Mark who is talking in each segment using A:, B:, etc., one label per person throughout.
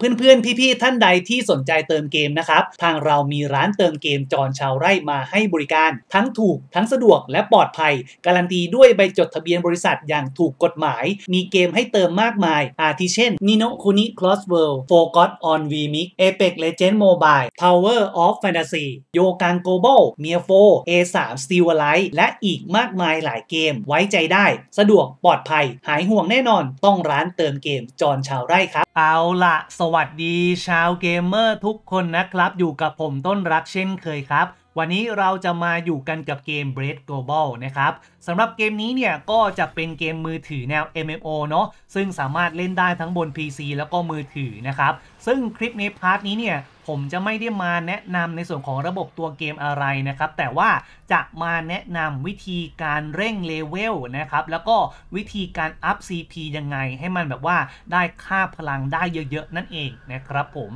A: เพื่อนๆ พี่ๆ ท่านใดที่สนใจเติมเกมนะครับ ทางเรามีร้านเติมเกมจอนชาวไร่มาให้บริการทั้งถูกทั้งสะดวกและปลอดภัย การันตีด้วยใบจดทะเบียนบริษัทอย่างถูกกฎหมาย มีเกมให้เติมมากมาย อาทิเช่น Nino Kuni Cross World f o c u s on VMix Apex Legends Mobile Tower of Fantasy Yokan Global m i a 4 A3 Steel Alive และอีกมากมายหลายเกมไว้ใจได้ สะดวกปลอดภัย หายห่วงแน่นอนต้องร้านเติมเกม จอนชาวไร่ครับเอาละสวัสดีชาวเกมเมอร์ทุกคนนะครับ อยู่กับผมต้นรักเช่นเคยครับ วันนี้เราจะมาอยู่กันกับเกม b r e a d Global นะครับสำหรับเกมนี้เนี่ย ก็จะเป็นเกมมือถือแนว MMO เนาะซึ่งสามารถเล่นได้ทั้งบน PC แล้วก็มือถือนะครับซึ่งคลิปนี้พาร์ทนี้เนี่ย ผมจะไม่ได้มาแนะนำในส่วนของระบบตัวเกมอะไรนะครับ แต่ว่าจะมาแนะนำวิธีการเร่งเลเวลนะครับ แล้วก็วิธีการอัพ CP ยังไงให้มันแบบว่าได้ค่าพลังได้เยอะๆ นั่นเองนะครับผม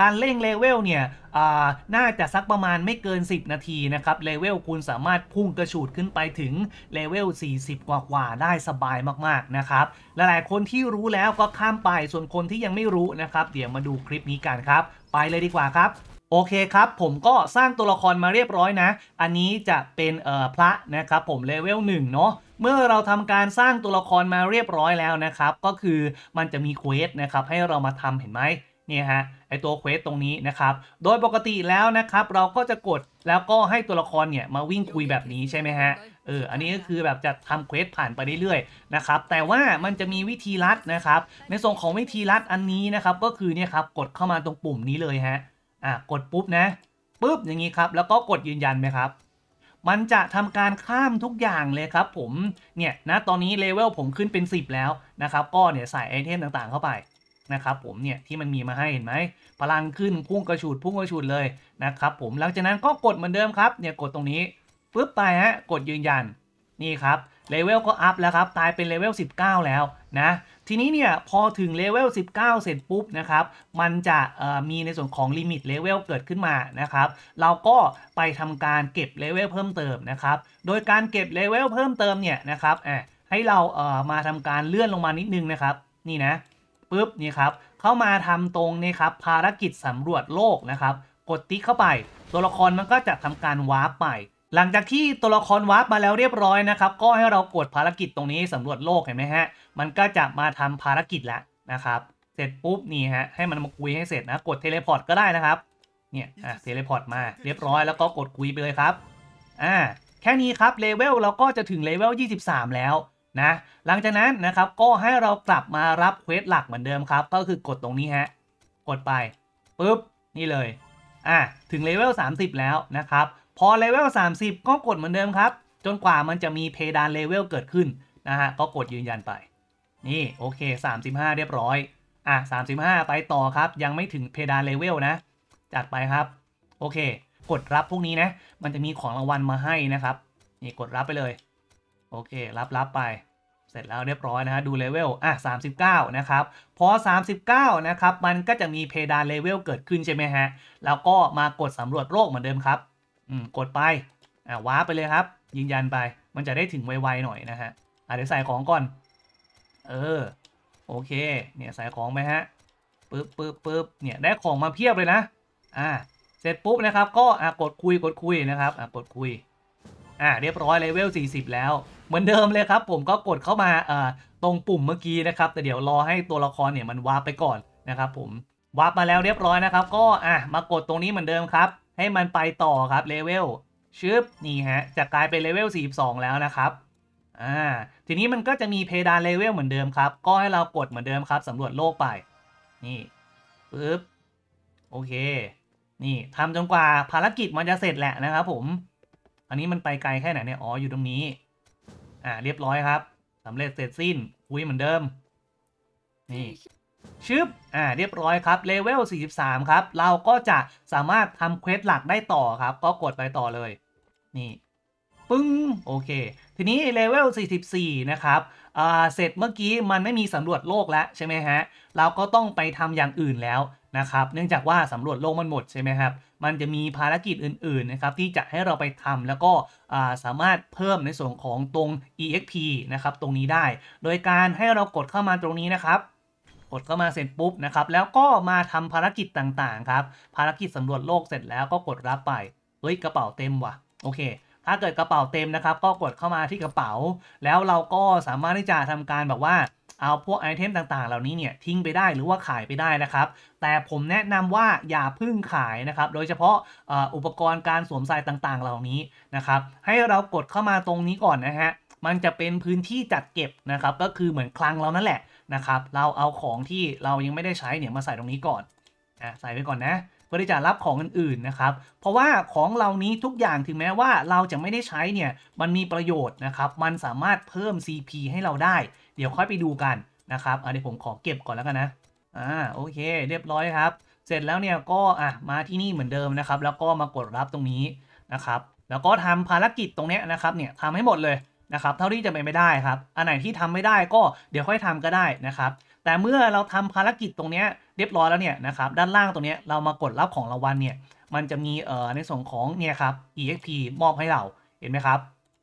A: การเร่งเลเวลเนี่ยน่าจะสักประมาณไม่เกิน 10 นาทีนะครับเลเวลคุณสามารถพุ่งกระฉูดขึ้นไปถึงเลเวล40 กว่าๆ ได้สบายมากๆนะครับหลายๆ คนที่รู้แล้วก็ข้ามไปส่วนคนที่ยังไม่รู้นะครับ เดี๋ยวมาดูดูคลิปนี้กันครับไปเลยดีกว่าครับ โอเคครับผมก็สร้างตัวละครมาเรียบร้อยนะ อันนี้จะเป็นเอ่อพระนะครับ ผมเลเวล1เนาะเมื่อเราทำการสร้างตัวละครมาเรียบร้อยแล้วนะครับ ก็คือมันจะมีเควสนะครับ ให้เรามาทำเห็นไหมนี่ฮะไอตัวเควสตรงนี้ นะครับ โดยปกติแล้วนะครับ เราก็จะกดแล้วก็ให้ตัวละครเนี่ยมาวิ่งคุยแบบนี้ใช่ไหมฮะเอออันนี้ก็คือแบบจะทำเควสผ่านไปเรื่อยๆนะครับแต่ว่ามันจะมีวิธีลัดนะครับ ในส่วนของวิธีลัดอันนี้นะครับก็คือเนี่ยครับกดเข้ามาตรงปุ่มนี้เลยฮะอ่ะกดปุ๊บนะปุ๊บอย่างนี้ครับ แล้วก็กดยืนยันไหมครับมันจะทำการข้ามทุกอย่างเลยครับผมเนี่ยนะตอนนี้เลเวลผมขึ้นเป็น 10 แล้วนะครับก็เนี่ยใส่ไอเทมต่างๆเข้าไปนะครับผมเนี่ยที่มันมีมาให้เห็นไหม พลังขึ้นพุ่งกระฉูดพุ่งกระฉูดเลยนะครับผมหลังจากนั้นก็กดเหมือนเดิมครับเนี่ยกดตรงนี้ปึ๊บไปฮะกดยืนยันนี่ครับเลเวลก็อัพแล้วครับตายเป็นเลเวล19 แล้วนะทีนี้เนี่ยพอถึงเลเวล19เสร็จปุ๊บนะครับมันจะมีในส่วนของลิมิตเลเวลเกิดขึ้นมานะครับ เราก็ไปทำการเก็บเลเวลเพิ่มเติมนะครับโดยการเก็บเลเวลเพิ่มเติมเนี่ยนะครับให้เรามาทำการเลื่อนลงมานิดนึงนะครับ นี่นะปุ๊บนี่ครับ เข้ามาทำตรงนี่ครับภารกิจสำรวจโลกนะครับ กดติ๊กเข้าไป ตัวละครมันก็จะทำการวาร์ปไป หลังจากที่ตัวละครวาร์ปมาแล้วเรียบร้อยนะครับก็ให้เรากดภารกิจตรงนี้สำรวจโลกเห็นไหมฮะมันก็จะมาทำภารกิจแล้วนะครับ เสร็จปุ๊บนี่ฮะให้มันมาคุยให้เสร็จนะกดเทเลพอร์ตก็ได้นะครับเนี่ยอ่ะเทเลพอร์ตมาเรียบร้อยแล้วก็กดคุยไปเลยครับอ่าแค่นี้ครับเลเวลเราก็จะถึงเลเวล23 แล้วนะหลังจากนั้นนะครับก็ให้เรากลับมารับเควสหลักเหมือนเดิมครับ ก็คือกดตรงนี้ฮะกดไปปุ๊บนี่เลยอ่ะถึงเลเวล30 แล้วนะครับ พอเลเวล30 ก็กดเหมือนเดิมครับ จนกว่ามันจะมีเพดานเลเวลเกิดขึ้นนะฮะก็กดยืนยันไป นี่โอเค 35 เรียบร้อยอ่ะ35 ไปต่อครับยังไม่ถึงเพดานเลเวลนะ จัดไปครับ โอเค กดรับพวกนี้นะมันจะมีของรางวัลมาให้นะครับนี่กดรับไปเลยโอเครับรับไป เสร็จแล้วเรียบร้อยนะฮะ ดูเลเวลอ่ะ39 นะครับ พอ 39 นะครับ มันก็จะมีเพดานเลเวลเกิดขึ้นใช่ไหมฮะ แล้วก็มากดสำรวจโลกเหมือนเดิมครับ อืม กดไป อ่ะว้าไปเลยครับยืนยันไปมันจะได้ถึงไว ๆ หน่อยนะฮะ อ่ะ เดี๋ยวใส่ของก่อน เออ โอเค เนี่ยใส่ของไปฮะ ปึ๊บปึ๊บปึ๊บเนี่ย ได้ของมาเพียบเลยนะอ่ะเสร็จปุ๊บนะครับ ก็อ่ะกดคุยกดคุยนะครับอ่ะกดคุยอ่ะเรียบร้อยเลเวล40 แล้วเหมือนเดิมเลยครับผมก็กดเข้ามาตรงปุ่มเมื่อกี้นะครับ แต่เดี๋ยวรอให้ตัวละครเนี่ยมันวาร์ปไปก่อนนะครับผมวาร์ปมาแล้วเรียบร้อยนะครับก็อ่ะมากดตรงนี้เหมือนเดิมครับ ให้มันไปต่อครับเลเวลชึบนี่ฮะจะกลายเป็นเลเวล 42 แล้วนะครับอ่าทีนี้มันก็จะมีเพดานเลเวลเหมือนเดิมครับ ก็ให้เรากดเหมือนเดิมครับสำรวจโลกไป นี่ปึ๊บโอเค นี่ทำจนกว่าภารกิจมันจะเสร็จแหละนะครับผม อันนี้มันไปไกลแค่ไหนเนี่ยอ๋ออยู่ตรงนี้อ่าเรียบร้อยครับสำเร็จเสร็จสิ้นคุยเหมือนเดิม นี่ ชึบอ่าเรียบร้อยครับเลเวล43 ครับ เราก็จะสามารถทำเควสหลักได้ต่อครับ ก็กดไปต่อเลย นี่ ปึ้งโอเค ทีนี้เลเวล44 นะครับ อ่า เสร็จเมื่อกี้มันไม่มีสำรวจโลกแล้วใช่ไหมฮะ เราก็ต้องไปทำอย่างอื่นแล้วนะครับ เนื่องจากว่าสำรวจโลกมันหมดใช่ไหมครับ มันจะมีภารกิจอื่น ๆ นะครับ ที่จะให้เราไปทำแล้วก็สามารถเพิ่มในส่วนของตรง exp นะครับตรงนี้ได้ โดยการให้เรากดเข้ามาตรงนี้นะครับ กดเข้ามาเสร็จปุ๊บนะครับแล้วก็มาทำภารกิจต่างๆครับ ภารกิจสำรวจโลกเสร็จแล้วก็กดรับไป เฮ้ยกระเป๋าเต็มว่ะโอเค ถ้าเกิดกระเป๋าเต็มนะครับ ก็กดเข้ามาที่กระเป๋า แล้วเราก็สามารถที่จะทำการแบบว่าเอาพวกไอเทมต่างๆเหล่านี้เนี่ยทิ้งไปได้หรือว่าขายไปได้นะครับ แต่ผมแนะนำว่าอย่าพึ่งขายนะครับ โดยเฉพาะอุปกรณ์การสวมใส่ต่างๆ เหล่านี้นะครับให้เรากดเข้ามาตรงนี้ก่อนนะฮะ มันจะเป็นพื้นที่จัดเก็บนะครับก็คือเหมือนคลังเรานั่นแหละนะครับเราเอาของที่เรายังไม่ได้ใช้เนี่ยมาใส่ตรงนี้ก่อนนะใส่ไปก่อนนะเพื่อที่จะรับของอื่นๆนะครับ เพราะว่าของเหล่านี้ทุกอย่างถึงแม้ว่าเราจะไม่ได้ใช้เนี่ยมันมีประโยชน์นะครับมันสามารถเพิ่ม CP ให้เราได้เดี๋ยวค่อยไปดูกันนะครับ เดี๋ยวผมขอเก็บก่อนแล้วกันนะ อ่า โอเค เรียบร้อยครับ เสร็จแล้วเนี่ยก็อ่ะมาที่นี่เหมือนเดิมนะครับ แล้วก็มากดรับตรงนี้นะครับ แล้วก็ทำภารกิจตรงนี้นะครับ เนี่ยทำให้หมดเลยนะครับ เท่าที่จะเป็นไปได้ครับ อันไหนที่ทำไม่ได้ก็ เดี๋ยวค่อยทำก็ได้นะครับ แต่เมื่อเราทำภารกิจตรงนี้เรียบร้อยแล้วเนี่ยนะครับ ด้านล่างตรงนี้เรามากดรับของรางวัลเนี่ย มันจะมีเอ่อในส่วนของเนี่ยครับ exp มอบให้เรา เห็นไหมครับ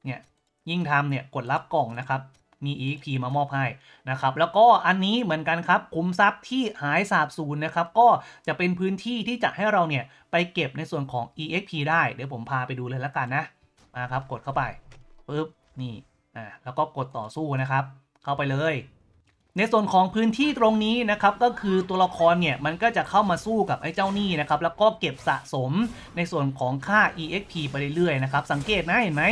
A: เนี่ยยิ่งทำเนี่ยกดรับกล่องนะครับมี EXP มามอบให้นะครับแล้วก็อันนี้เหมือนกันครับคุ้มทรัพย์ที่หายสาบสูญนะครับก็จะเป็นพื้นที่ที่จะให้เราเนี่ยไปเก็บในส่วนของ EXP ได้เดี๋ยวผมพาไปดูเลยแล้วกันนะมาครับกดเข้าไปปึ๊บนี่อ่าแล้วก็กดต่อสู้นะครับ เข้าไปเลย ในส่วนของพื้นที่ตรงนี้นะครับก็คือตัวละครเนี่ยมันก็จะเข้ามาสู้กับไอ้เจ้านี่นะครับแล้วก็เก็บสะสมในส่วนของค่า exp ไปเรื่อยๆนะครับสังเกตนะเห็นไหม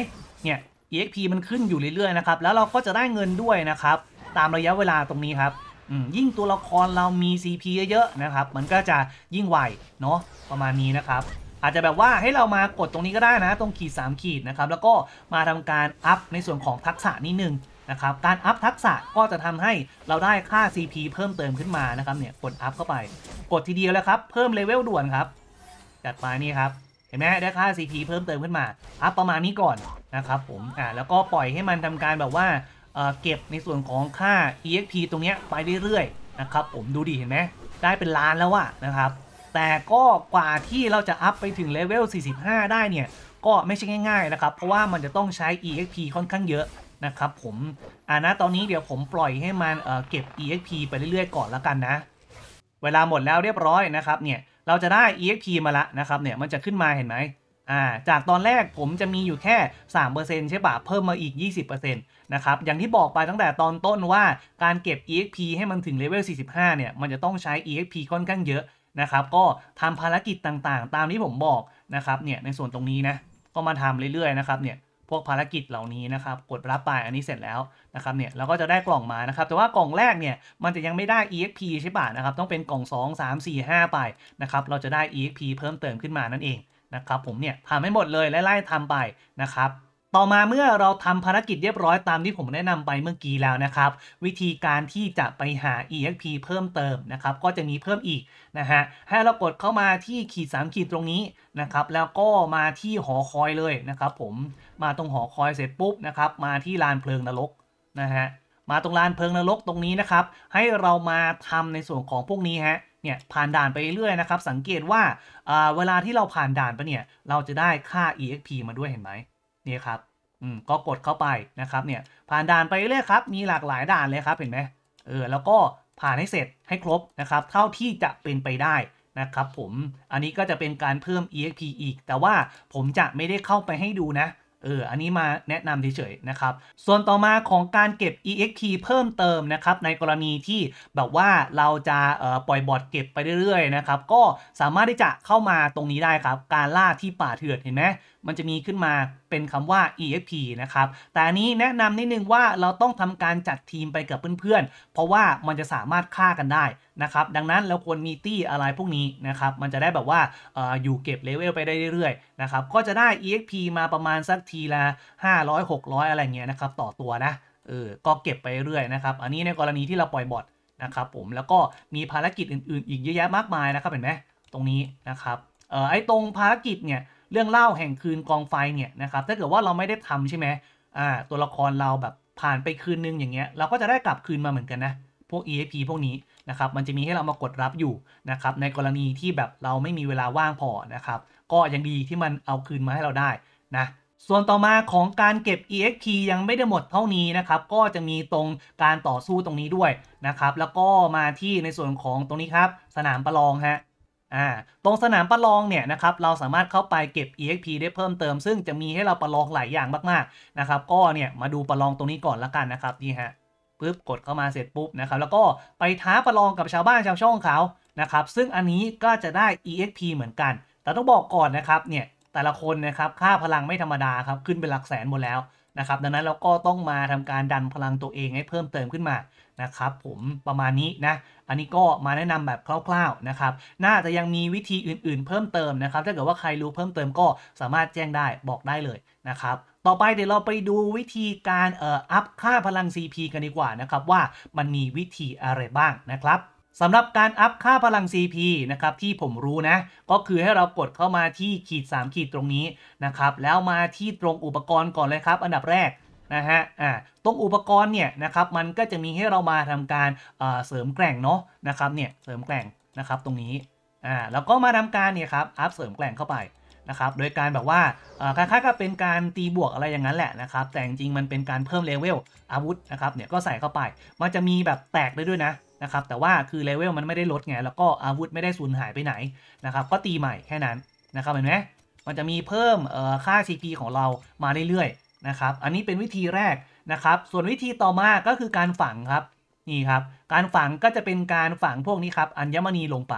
A: เนี่ย exp มันขึ้นอยู่เรื่อยๆนะครับ แล้วเราก็จะได้เงินด้วยนะครับ ตามระยะเวลาตรงนี้ครับ ยิ่งตัวละครเรามี CP เยอะๆนะครับ มันก็จะยิ่งไวเนาะ ประมาณนี้นะครับ อาจจะแบบว่าให้เรามากดตรงนี้ก็ได้นะ ตรงขีด3ขีดนะครับ แล้วก็มาทำการอัพในส่วนของทักษะนิดนึงนะครับ การอัพทักษะก็จะทำให้เราได้ค่า CP เพิ่มเติมขึ้นมานะครับ เนี่ยกดอัพเข้าไป กดทีเดียวแล้วครับ เพิ่มเลเวลด่วนครับ จัดไปนี่ครับห็นไหมได้ค่า CP เพิ่มเติมขึ้นมาอัพประมาณนี้ก่อนนะครับผมอ่าแล้วก็ปล่อยให้มันทำการแบบว่าเก็บในส่วนของค่า exp ตรงนี้ไปเรื่อยๆนะครับผมดูดีเห็นไหมได้เป็นล้านแล้วอะนะครับ แต่ก็กว่าที่เราจะอัพไปถึงเลเวล 45 ได้เนี่ยก็ไม่ใช่ง่าย ๆนะครับ เพราะว่ามันจะต้องใช้ exp ค่อนข้างเยอะนะครับผมอ่านะตอนนี้เดี๋ยวผมปล่อยให้มันเเก็บ exp ไปเรื่อยๆ ก่อนแล้วกันนะ เวลาหมดแล้วเรียบร้อยนะครับเนี่ยเราจะได้ exp มาละนะครับ เนี่ย มันจะขึ้นมาเห็นไหมอ่า จากตอนแรกผมจะมีอยู่แค่ 3%ใช่ปะเพิ่มมาอีก 20%นะครับ อย่างที่บอกไปตั้งแต่ตอนต้นว่าการเก็บ exp ให้มันถึงเลเวล 45 เนี่ย มันจะต้องใช้ exp ค่อนข้างเยอะนะครับ ก็ทำภารกิจต่างๆ ตามที่ผมบอกนะครับ เนี่ย ในส่วนตรงนี้นะ ก็มาทำเรื่อย ๆ นะครับ เนี่ยพวกภารกิจเหล่านี้นะครับ กดรับไป อันนี้เสร็จแล้วนะครับเนี่ยเราก็จะได้กล่องมานะครับ แต่ว่ากล่องแรกเนี่ย มันจะยังไม่ได้ exp ใช่ป่ะนะครับ ต้องเป็นกล่อง 2 3 4 5 ไปนะครับ เราจะได้ exp เพิ่มเติมขึ้นมานั่นเองนะครับผมเนี่ยทำให้หมดเลยไล่ๆทำไปนะครับต่อมาเมื่อเราทำภารกิจเรียบร้อยตามที่ผมแนะนำไปเมื่อกี้แล้วนะครับ วิธีการที่จะไปหา exp เพิ่มเติมนะครับ ก็จะมีเพิ่มอีกนะฮะให้เรากดเข้ามาที่ขีด3ขีดตรงนี้นะครับ แล้วก็มาที่หอคอยเลยนะครับ ผมมาตรงหอคอยเสร็จปุ๊บนะครับมาที่ลานเพลิงนรกนะฮะมาตรงลานเพลิงนรกตรงนี้นะครับ ให้เรามาทำในส่วนของพวกนี้ฮะเนี่ยผ่านด่านไปเรื่อยนะครับสังเกตว่า เวลาที่เราผ่านด่านไปเนี่ยเราจะได้ค่า exp มาด้วยเห็นไหมนี่ครับอืมก็กดเข้าไปนะครับเนี่ยผ่านด่านไปเรื่อยครับ มีหลากหลายด่านเลยครับเห็นไหมเออแล้วก็ผ่านให้เสร็จให้ครบนะครับเท่าที่จะเป็นไปได้นะครับผมอันนี้ก็จะเป็นการเพิ่ม exp อีก แต่ว่าผมจะไม่ได้เข้าไปให้ดูนะ เอออันนี้มาแนะนำเฉยๆนะครับ ส่วนต่อมาของการเก็บ EXP เพิ่มเติมนะครับ ในกรณีที่แบบว่าเราจะปล่อยบอทเก็บไปเรื่อยๆนะครับก็สามารถที่จะเข้ามาตรงนี้ได้ครับ การล่าที่ป่าเถื่อนเห็นไหมมันจะมีขึ้นมาเป็นคำว่า EFP นะครับ แต่อันนี้แนะนำนิดนึงว่าเราต้องทำการจัดทีมไปกับเพื่อนๆเพราะว่ามันจะสามารถฆ่ากันได้นะครับ ดังนั้นเราควรมีตี้อะไรพวกนี้นะครับ มันจะได้แบบว่าออยู่เก็บเลเวลไปได้เรื่อยๆนะครับ ก็จะได้ EXP มาประมาณสักทีละ 500 600 อะไรเงี้ยนะครับต่อตัวนะ เออ ก็เก็บไปเรื่อยนะครับ อันนี้ในกรณีที่เราปล่อยบอทนะครับผม แล้วก็มีภารกิจอื่นๆ อีกเยอะแยะมากมายนะครับ เห็นไหมตรงนี้นะครับ เออไอ้ตรงภารกิจเนี่ยเรื่องเล่าแห่งคืนกองไฟ เนี่ยนะครับ ถ้าเกิดว่าเราไม่ได้ทำใช่ไหมอ่าตัวละครเราแบบผ่านไปคืนนึงอย่างเงี้ยเราก็จะได้กลับคืนมาเหมือนกันนะ พวก EFP พวกนี้นะครับ มันจะมีให้เรามากดรับอยู่นะครับ ในกรณีที่แบบเราไม่มีเวลาว่างพอนะครับ ก็ยังดีที่มันเอาคืนมาให้เราได้นะส่วนต่อมาของการเก็บ EXP ยังไม่ได้หมดเท่านี้นะครับ ก็จะมีตรงการต่อสู้ตรงนี้ด้วยนะครับ แล้วก็มาที่ในส่วนของตรงนี้ครับสนามประลองฮะตรงสนามประลองเนี่ยนะครับเราสามารถเข้าไปเก็บ exp ได้เพิ่มเติม ซึ่งจะมีให้เราประลองหลายอย่างมากๆนะครับก็เนี่ยมาดูประลองตรงนี้ก่อน ละกันนะครับนี่ฮะปุ๊บกดเข้ามาเสร็จปุ๊บนะครับแล้วก็ไปท้าประลองกับชาวบ้านชาวช่องเขานะครับซึ่งอันนี้ก็จะได้ exp เหมือนกัน แต่ต้องบอกก่อนนะครับเนี่ยแต่ละคนนะครับค่าพลังไม่ธรรมดาครับ ขึ้นเป็นหลักแสนหมดแล้วนะครับดังนั้นเราก็ต้องมาทำการดันพลังตัวเองให้เพิ่มเติมขึ้นมานะครับ ผมประมาณนี้นะ อันนี้ก็มาแนะนำแบบคร่าวๆนะครับน่าจะยังมีวิธีอื่นๆเพิ่มเติมนะครับ ถ้าเกิดว่าใครรู้เพิ่มเติมก็สามารถแจ้งได้บอกได้เลยนะครับต่อไปเดี๋ยวเราไปดูวิธีการเอ่ออัพค่าพลัง CP กันดีกว่านะครับว่ามันมีวิธีอะไรบ้างนะครับสำหรับการอัพค่าพลัง CP นะครับที่ผมรู้นะก็คือให้เรากดเข้ามาที่ขีด3ขีดตรงนี้นะครับแล้วมาที่ตรงอุปกรณ์ก่อนเลยครับอันดับแรกนะฮะ อ่า ตรงอุปกรณ์เนี่ยนะครับ มันก็จะมีให้เรามาทำการเสริมแกล่งเนาะนะครับเนี่ย เสริมแกล่งนะครับตรงนี้ อ่า แล้วก็มาทำการเนี่ยครับ อัพเสริมแกล่งเข้าไปนะครับ โดยการแบบว่าคล้ายๆกับเป็นการตีบวกอะไรอย่างนั้นแหละนะครับ แต่จริงๆมันเป็นการเพิ่มเลเวลอาวุธนะครับ เนี่ยก็ใส่เข้าไป มันจะมีแบบแตกได้ด้วยนะ นะครับ แต่ว่าคือเลเวลมันไม่ได้ลดไง แล้วก็อาวุธไม่ได้สูญหายไปไหนนะครับ ก็ตีใหม่แค่นั้นนะครับ เห็นไหมมันจะมีเพิ่มค่า CP ของเรามาเรื่อยนะครับ อันนี้เป็นวิธีแรกนะครับ ส่วนวิธีต่อมา ก็คือการฝังครับ นี่ครับ การฝังก็จะเป็นการฝังพวกนี้ครับ อัญมณีลงไป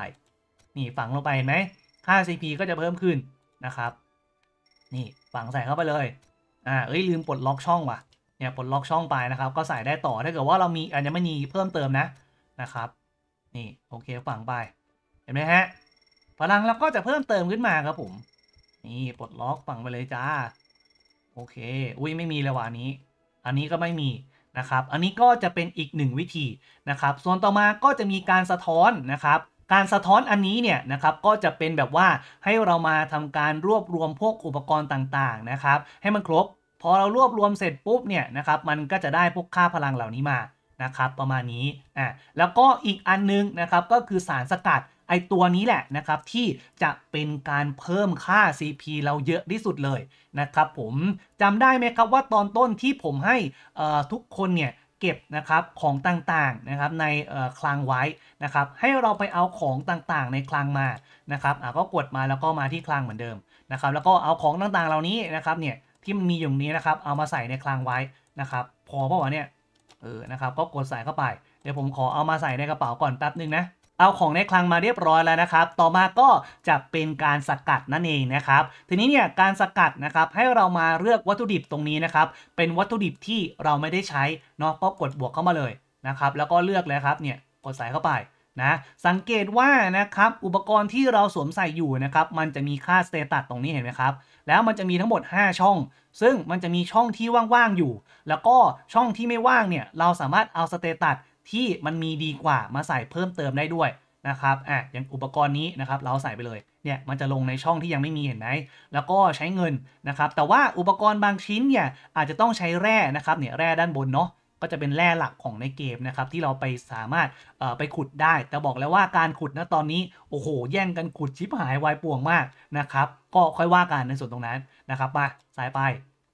A: นี่ฝังลงไปเห็นไหมค่า CP ก็จะเพิ่มขึ้นนะครับ นี่ฝังใส่เข้าไปเลย อ่าเอ้ยลืมปลดล็อกช่อง ว่ะ เนี่ยปลดล็อกช่องไปนะครับ ก็ใส่ได้ต่อ ถ้าเกิดว่าเรามีอัญมณีเพิ่มเติมนะ นะครับ นี่โอเคฝังไป เห็นไหมฮะ พลังเราก็จะเพิ่มเติมขึ้นมาครับผม นี่ปลดล็อกฝังไปเลยจ้าโอเค อุ้ย ไม่มีแล้ววันี้ อันนี้ก็ไม่มีนะครับ อันนี้ก็จะเป็นอีกหนึ่งวิธีนะครับ ส่วนต่อมาก็จะมีการสะท้อนนะครับ การสะท้อนอันนี้เนี่ยนะครับ ก็จะเป็นแบบว่าให้เรามาทำการรวบรวมพวกอุปกรณ์ต่างๆนะครับ ให้มันครบ พอเรารวบรวมเสร็จปุ๊บเนี่ยนะครับ มันก็จะได้พวกค่าพลังเหล่านี้มานะครับ ประมาณนี้ อ่ะแล้วก็อีกอันนึงนะครับ ก็คือสารสกัดไอตัวนี้แหละนะครับที่จะเป็นการเพิ่มค่า CP เราเยอะที่สุดเลยนะครับผมจำได้ไหมครับว่าตอนต้นที่ผมให้ทุกคนเนี่ยเก็บนะครับของต่างๆนะครับในคลังไว้นะครับให้เราไปเอาของต่างๆ ในคลังมานะครับก็กดมาแล้วก็มาที่คลังเหมือนเดิมนะครับแล้วก็เอาของต่าง ๆ เหล่านี้นะครับเนี่ยที่มันมีอยู่นี้นะครับเอามาใส่ในคลังไว้นะครับพอเพราะวาเนี่ยเออนะครับก็กดใส่เข้าไปเดี๋ยวผมขอเอามาใส่ในกระเป๋าก่อนแป๊บนึงนะเอาของในคลังมาเรียบร้อยแล้วนะครับ ต่อมาก็จะเป็นการสกัดนั่นเองนะครับ ทีนี้เนี่ย การสกัดนะครับ ให้เรามาเลือกวัตถุดิบตรงนี้นะครับ เป็นวัตถุดิบที่เราไม่ได้ใช้เนาะก็กดบวกเข้ามาเลยนะครับ แล้วก็เลือกเลยครับ เนี่ยกดใส่เข้าไปนะ สังเกตว่านะครับอุปกรณ์ที่เราสวมใส่อยู่นะครับ มันจะมีค่าสเตตัสตรงนี้เห็นไหมครับ แล้วมันจะมีทั้งหมด 5 ช่อง ซึ่งมันจะมีช่องที่ว่างๆอยู่ แล้วก็ช่องที่ไม่ว่างเนี่ยเราสามารถเอาสเตตัสที่มันมีดีกว่ามาใส่เพิ่มเติมได้ด้วยนะครับอ่ะอย่างอุปกรณ์นี้นะครับเราใส่ไปเลย เนี่ยมันจะลงในช่องที่ยังไม่มีเห็นไหมแล้วก็ใช้เงินนะครับ แต่ว่าอุปกรณ์บางชิ้นเนี่ยอาจจะต้องใช้แร่นะครับ เนี่ยแร่ด้านบนเนาะ ก็จะเป็นแร่หลักของในเกมนะครับที่เราไปสามารถไปขุดได้ แต่บอกแล้วว่าการขุดนะตอนนี้โอ้โห แย่งกันขุดชิบหายวายป่วงมากนะครับ ก็ค่อยว่ากันในส่วนตรงนั้นนะครับมาใส่ไป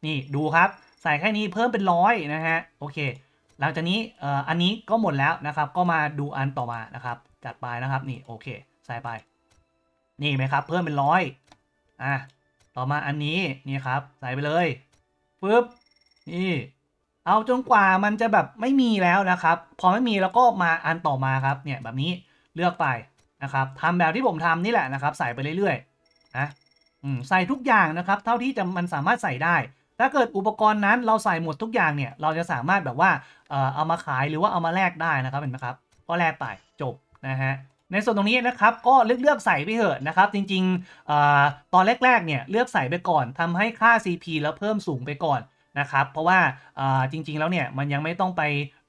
A: นี่ดูครับใส่แค่นี้เพิ่มเป็นร้อยนะฮะโอเคหลังจากนี้อันนี้ก็หมดแล้วนะครับ ก็มาดูอันต่อมานะครับ จัดไปนะครับ นี่โอเค ใส่ไป นี่ไหมครับ เพิ่มเป็นร้อยอ่ะ ต่อมาอันนี้ นี่ครับ ใส่ไปเลย ปึ๊บ นี่ เอาจนกว่ามันจะแบบไม่มีแล้วนะครับ พอไม่มีแล้วก็มาอันต่อมาครับ เนี่ยแบบนี้ เลือกไปนะครับทำแบบที่ผมทำนี่แหละนะครับ ใส่ไปเรื่อยๆ นะใส่ทุกอย่างนะครับ เท่าที่จะมันสามารถใส่ได้ถ้าเกิดอุปกรณ์นั้นเราใส่หมดทุกอย่างเนี่ยเราจะสามารถแบบว่าเอามาขายหรือว่าเอามาแลกได้นะครับเห็นไหมครับก็แลกไปจบนะฮะ ในส่วนตรงนี้นะครับก็เลือกเลือกใส่ไปเถอะนะครับจริงๆอตอนแรกๆเนี่ยเลือกใส่ไปก่อนทำให้ค่า CP แล้วเพิ่มสูงไปก่อนนะครับเพราะว่าจริง ๆแล้วเนี่ยมันยังไม่ต้องไป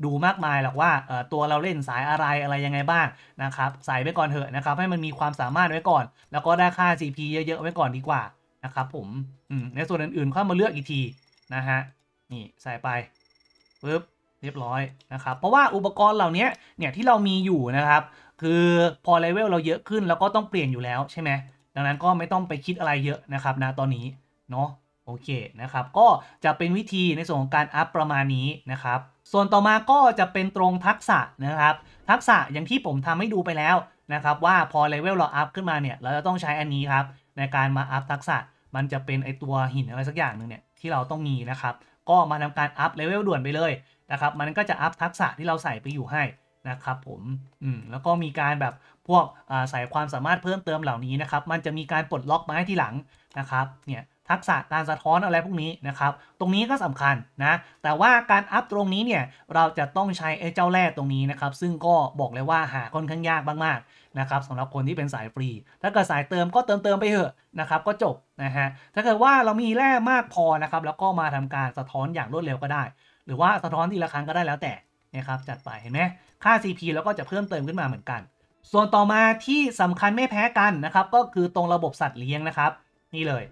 A: ดูมากมายหรอกว่าตัวเราเล่นสายอะไรอะไรยังไงบ้างนะครับใส่ไปก่อนเถอะนะครับให้มันมีความสามารถไว้ก่อนแล้วก็ได้ค่า CP เยอะๆไว้ก่อนดีกว่านะครับผมในส่วนอื่นๆค่อยมาเลือกอีกทีนะฮะนี่ใส่ไปปึ๊บเรียบร้อย นะครับเพราะว่าอุปกรณ์เหล่านี้เนี่ยที่เรามีอยู่นะครับ คือพอเลเวลเราเยอะขึ้นแล้วก็ต้องเปลี่ยนอยู่แล้ว ใช่ไหมดังนั้นก็ไม่ต้องไปคิดอะไรเยอะนะครับนะตอนนี้เนาะโอเคนะครับก็จะเป็นวิธีในส่วนของการอัพประมาณนี้นะครับ ส่วนต่อมาก็จะเป็นตรงทักษะนะครับ ทักษะอย่างที่ผมทำให้ดูไปแล้วนะครับว่าพอเลเวลเราอัพขึ้นมาเนี่ยเราจะต้องใช้อันนี้ครับ ในการมาอัพทักษะมันจะเป็นไอตัวหินอะไรสักอย่างหนึ่งเนี่ย ที่เราต้องมีนะครับ ก็มาทำการอัพเลเวลด่วนไปเลยนะครับ มันก็จะอัพทักษะที่เราใส่ไปอยู่ให้นะครับ ผม อืม แล้วก็มีการแบบพวกใส่ความสามารถเพิ่มเติมเหล่านี้นะครับ มันจะมีการปลดล็อกไม้ที่หลังนะครับ เนี่ยทักษะการสะท้อนอะไรพวกนี้นะครับ ตรงนี้ก็สำคัญนะ แต่ว่าการอัพตรงนี้เนี่ย เราจะต้องใช้ไอ้เจ้าแร่ตรงนี้นะครับ ซึ่งก็บอกเลยว่าหาค่อนข้างยากมากๆนะครับสำหรับคนที่เป็นสายฟรี ถ้าเกิดสายเติมก็เติมเติมไปเถอะนะครับ ก็จบนะฮะ ถ้าเกิดว่าเรามีแร่มากพอนะครับ แล้วก็มาทำการสะท้อนอย่างรวดเร็วก็ได้ หรือว่าสะท้อนทีละครั้งก็ได้แล้วแต่นะครับ จัดไปเห็นไหมค่า CP แล้วก็จะเพิ่มเติมขึ้นมาเหมือนกัน ส่วนต่อมาที่สำคัญไม่แพ้กันนะครับ ก็คือตรงระบบสัตว์เลี้ยงนะครับ นี่เลย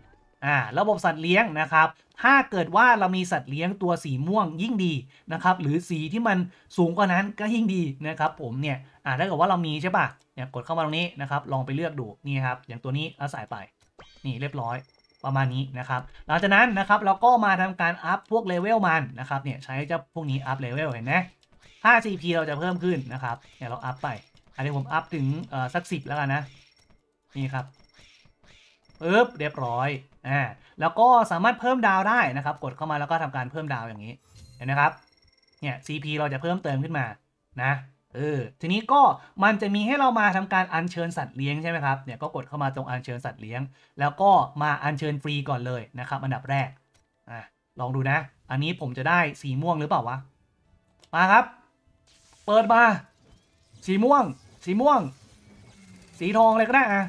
A: อ่าระบบสัตว์เลี้ยงนะครับ ถ้าเกิดว่าเรามีสัตว์เลี้ยงตัวสีม่วงยิ่งดีนะครับ หรือสีที่มันสูงกว่านั้นก็ยิ่งดีนะครับ ผมเนี่ยอ่าถ้าเกิดว่าเรามีใช่ปะเนี่ยกดเข้ามาตรงนี้นะครับ ลองไปเลือกดูนี่ครับ อย่างตัวนี้เอาใส่ไป นี่เรียบร้อยประมาณนี้นะครับ หลังจากนั้นนะครับเราก็มาทำการอัพพวกเลเวลมันนะครับ เนี่ยใช้เจ้าพวกนี้อัพเลเวลเห็นไหมถ้า CP เราจะเพิ่มขึ้นนะครับเนี่ยเราอัพไป อันนี้ผมอัพถึงสักสิบแล้วกันนะ นี่ครับปึ๊บเรียบร้อยอ่าแล้วก็สามารถเพิ่มดาวได้นะครับ กดเข้ามาแล้วก็ทำการเพิ่มดาวอย่างนี้เห็นนะครับเนี่ย CP เราจะเพิ่มเติมขึ้นมานะเออทีนี้ก็มันจะมีให้เรามาทำการอัญเชิญสัตว์เลี้ยงใช่ไหมครับเนี่ยก็กดเข้ามาตรงอัญเชิญสัตว์เลี้ยงแล้วก็มาอัญเชิญฟรีก่อนเลยนะครับอันดับแรกอ่าลองดูนะ อันนี้ผมจะได้สีม่วงหรือเปล่าวะมาครับ เปิดมาสีม่วง สีม่วง สีทองอะไรก็ได้อะ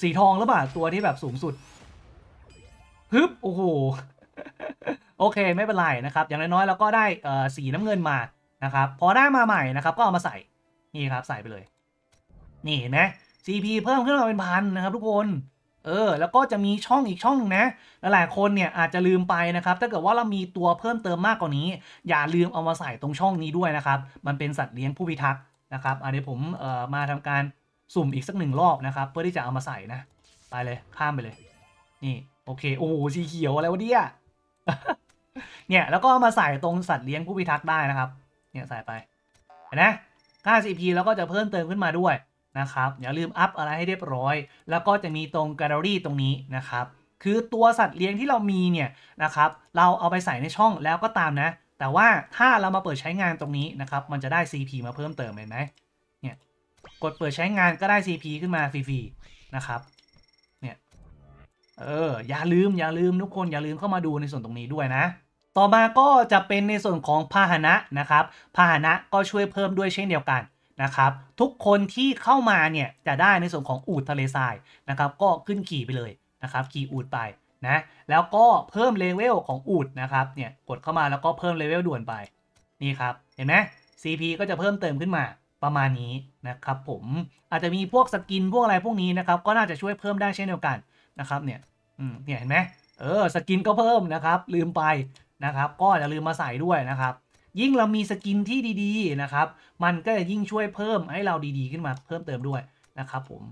A: สีทองหรือเปล่าตัวที่แบบสูงสุดึบโอ้โห โอเคไม่เป็นไรนะครับ อย่างน้อยๆเราก็ได้สีน้ำเงินมานะครับ พอได้มาใหม่นะครับ ก็เอามาใส่ นี่ครับใส่ไปเลย นี่เห็นไหม CP เพิ่มขึ้นมาเป็นพันนะครับทุกคน เออ แล้วก็จะมีช่องอีกช่องนะ หลายๆคนเนี่ยอาจจะลืมไปนะครับ ถ้าเกิดว่าเรามีตัวเพิ่มเติมมากกว่านี้ อย่าลืมเอามาใส่ตรงช่องนี้ด้วยนะครับ มันเป็นสัตว์เลี้ยงผู้พิทักษ์นะครับอันนี้ผมเอ่อมาทำการสุ่มอีกสักหนึ่งรอบนะครับ เพื่อที่จะเอามาใส่นะ ไปเลยข้ามไปเลย นี่โอเค โอ้สีเขียวอะไรวะเนี่ย เนี่ย แล้วก็มาใส่ตรงสัตว์เลี้ยงผู้พิทักษ์ได้นะครับ เนี่ยใส่ไป เห็นไหมค่าพ p แล้วก็จะเพิ่มเติมขึ้นมาด้วยนะครับอย่าลืมอัพอะไรให้เรียบร้อย แล้วก็จะมีตรงแกลเลอรี่ตรงนี้นะครับ คือตัวสัตว์เลี้ยงที่เรามีเนี่ยนะครับ เราเอาไปใส่ในช่องแล้วก็ตามนะ แต่ว่าถ้าเรามาเปิดใช้งานตรงนี้นะครับมันจะได้ CP มาเพิ่มเติมเห็นไหมเนี่ยกดเปิดใช้งานก็ได้ CP ขึ้นมาฟรีๆนะครับเอออย่าลืมอย่าลืมทุกคนอย่าลืมเข้ามาดูในส่วนตรงนี้ด้วยนะ ต่อมาก็จะเป็นในส่วนของพาหนะนะครับพาหนะก็ช่วยเพิ่มด้วยเช่นเดียวกันนะครับทุกคนที่เข้ามาเนี่ย จะได้ในส่วนของอูดทะเลทรายนะครับก็ขึ้นขี่ไปเลยนะครับขี่อูดไปนะแล้วก็เพิ่มเลเวลของอูดนะครับเนี่ยกดเข้ามาแล้วก็ เพิ่มเลเวลด่วนไปนี่ครับเห็นไหม CP ก็จะเพิ่มเติมขึ้นมาประมาณนี้นะครับผมอาจจะมีพวกสกินพวกอะไรพวกนี้นะครับก็น่าจะช่วยเพิ่มได้เช่นเดียวกันนะครับเนี่ยเนี่ยเห็นไหมเออสกินก็เพิ่มนะครับลืมไปนะครับ ก็อย่าลืมมาใส่ด้วยนะครับ ยิ่งเรามีสกินที่ดีๆนะครับ มันก็จะยิ่งช่วยเพิ่มให้เราดี ๆขึ้นมาเพิ่มเติมด้วยนะครับผม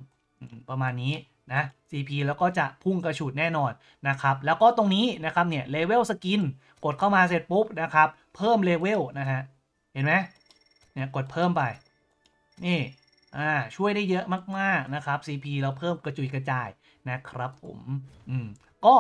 A: ประมาณนี้นะ CP แล้วก็จะพุ่งกระฉุดแน่นอนนะครับแล้วก็ตรงนี้นะครับเนี่ยเลเวลสกินกดเข้ามาเสร็จปุ๊บนะครับเพิ่มเลเวลนะฮะเห็นไหมเนี่ยกดเพิ่มไปนี่อ่าช่วยได้เยอะมากๆนะครับ CP เราเพิ่มกระจุยกระจายนะครับผม อืม ก็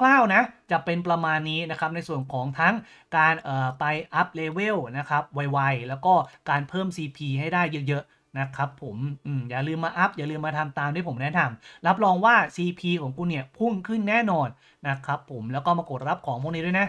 A: คร่าวๆนะ จะเป็นประมาณนี้นะครับในส่วนของทั้งการเอ่อไปอัพเลเวลนะครับไวๆแล้วก็การเพิ่ม CP ให้ได้เยอะๆนะครับผม อืม อย่าลืมมาอัพอย่าลืมมาทำตามที่ผมแนะนำรับรองว่า CP ของคุณเนี่ยพุ่งขึ้นแน่นอนนะครับผมแล้วก็มากดรับของพวกนี้ด้วยนะ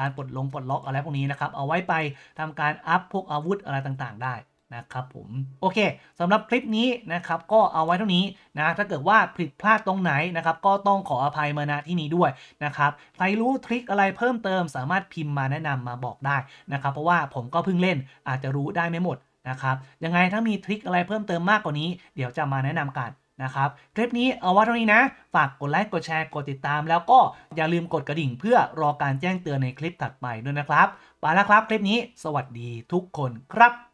A: การปลดลงปลดล็อกอะไรพวกนี้นะครับเอาไว้ไปทำการอัพพวกอาวุธอะไรต่างๆได้นะครับผมโอเคสำหรับคลิปนี้นะครับ ก็เอาไว้เท่านี้นะถ้าเกิดว่าผิดพลาดตรงไหนนะครับก็ต้องขออภัยมาณที่นี้ด้วยนะครับใครรู้ทริคอะไรเพิ่มเติมสามารถพิมพ์มาแนะนำมาบอกได้นะครับ เพราะว่าผมก็เพิ่งเล่นอาจจะรู้ได้ไม่หมดนะครับยังไงถ้ามีทริคอะไรเพิ่มเติมมากกว่านี้เดี๋ยวจะมาแนะนำกันนะครับคลิปนี้เอาไว้เท่านี้นะฝากกดไลค์กดแชร์กดติดตาม แล้วก็อย่าลืมกดกระดิ่งเพื่อรอการแจ้งเตือนในคลิปถัดไปด้วยนะครับไปแล้วครับ คลิปนี้ สวัสดีทุกคนครับ